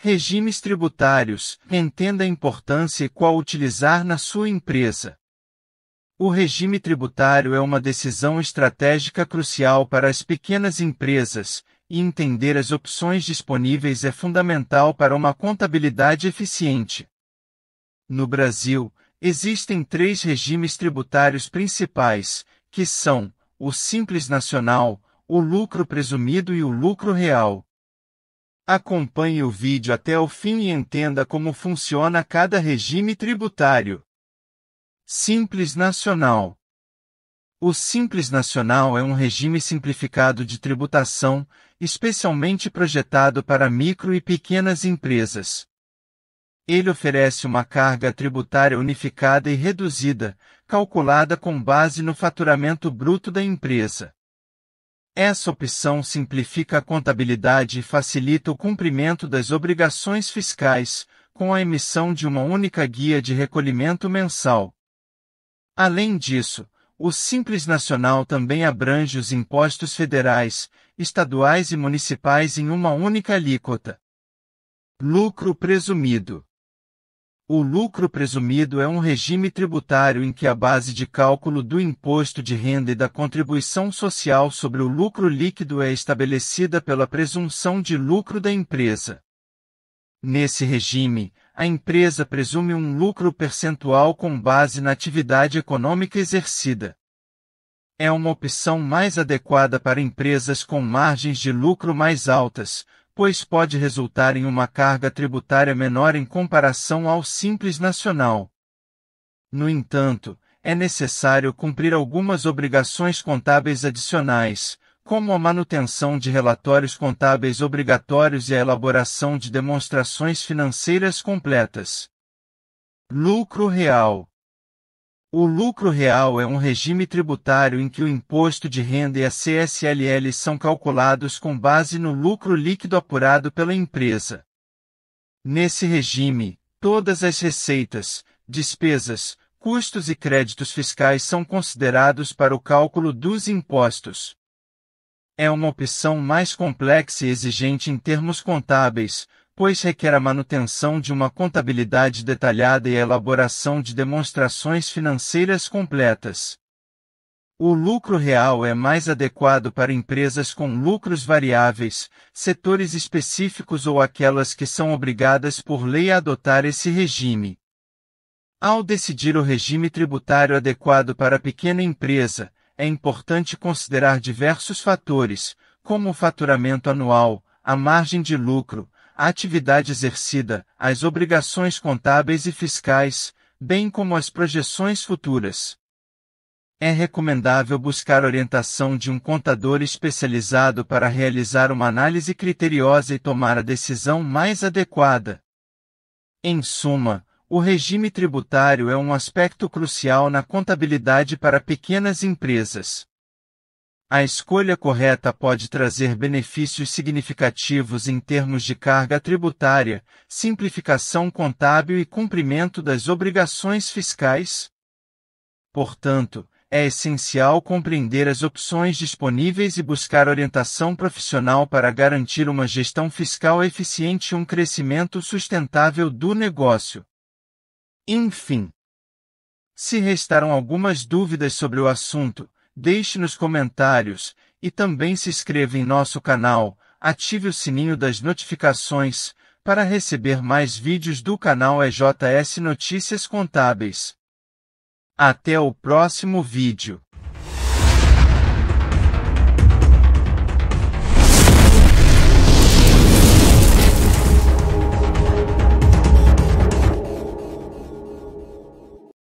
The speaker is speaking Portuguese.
Regimes tributários. Entenda a importância e qual utilizar na sua empresa. O regime tributário é uma decisão estratégica crucial para as pequenas empresas, e entender as opções disponíveis é fundamental para uma contabilidade eficiente. No Brasil, existem três regimes tributários principais, que são o Simples Nacional, o lucro presumido e o lucro real Acompanhe o vídeo até o fim e entenda como funciona cada regime tributário. Simples Nacional O Simples Nacional é um regime simplificado de tributação, especialmente projetado para micro e pequenas empresas. Ele oferece uma carga tributária unificada e reduzida, calculada com base no faturamento bruto da empresa. Essa opção simplifica a contabilidade e facilita o cumprimento das obrigações fiscais, com a emissão de uma única guia de recolhimento mensal. Além disso, o Simples Nacional também abrange os impostos federais, estaduais e municipais em uma única alíquota. Lucro presumido. O lucro presumido é um regime tributário em que a base de cálculo do imposto de renda e da contribuição social sobre o lucro líquido é estabelecida pela presunção de lucro da empresa. Nesse regime, a empresa presume um lucro percentual com base na atividade econômica exercida. É uma opção mais adequada para empresas com margens de lucro mais altas, pois pode resultar em uma carga tributária menor em comparação ao simples nacional. No entanto, é necessário cumprir algumas obrigações contábeis adicionais, como a manutenção de relatórios contábeis obrigatórios e a elaboração de demonstrações financeiras completas. Lucro real. O lucro real é um regime tributário em que o imposto de renda e a CSLL são calculados com base no lucro líquido apurado pela empresa. Nesse regime, todas as receitas, despesas, custos e créditos fiscais são considerados para o cálculo dos impostos. É uma opção mais complexa e exigente em termos contábeis, pois requer a manutenção de uma contabilidade detalhada e a elaboração de demonstrações financeiras completas. O lucro real é mais adequado para empresas com lucros variáveis, setores específicos ou aquelas que são obrigadas por lei a adotar esse regime. Ao decidir o regime tributário adequado para a pequena empresa, é importante considerar diversos fatores, como o faturamento anual, a margem de lucro, a atividade exercida, as obrigações contábeis e fiscais, bem como as projeções futuras. É recomendável buscar orientação de um contador especializado para realizar uma análise criteriosa e tomar a decisão mais adequada. Em suma, o regime tributário é um aspecto crucial na contabilidade para pequenas empresas. A escolha correta pode trazer benefícios significativos em termos de carga tributária, simplificação contábil e cumprimento das obrigações fiscais. Portanto, é essencial compreender as opções disponíveis e buscar orientação profissional para garantir uma gestão fiscal eficiente e um crescimento sustentável do negócio. Enfim, se restaram algumas dúvidas sobre o assunto, deixe nos comentários, e também se inscreva em nosso canal, ative o sininho das notificações, para receber mais vídeos do canal EJS Notícias Contábeis. Até o próximo vídeo.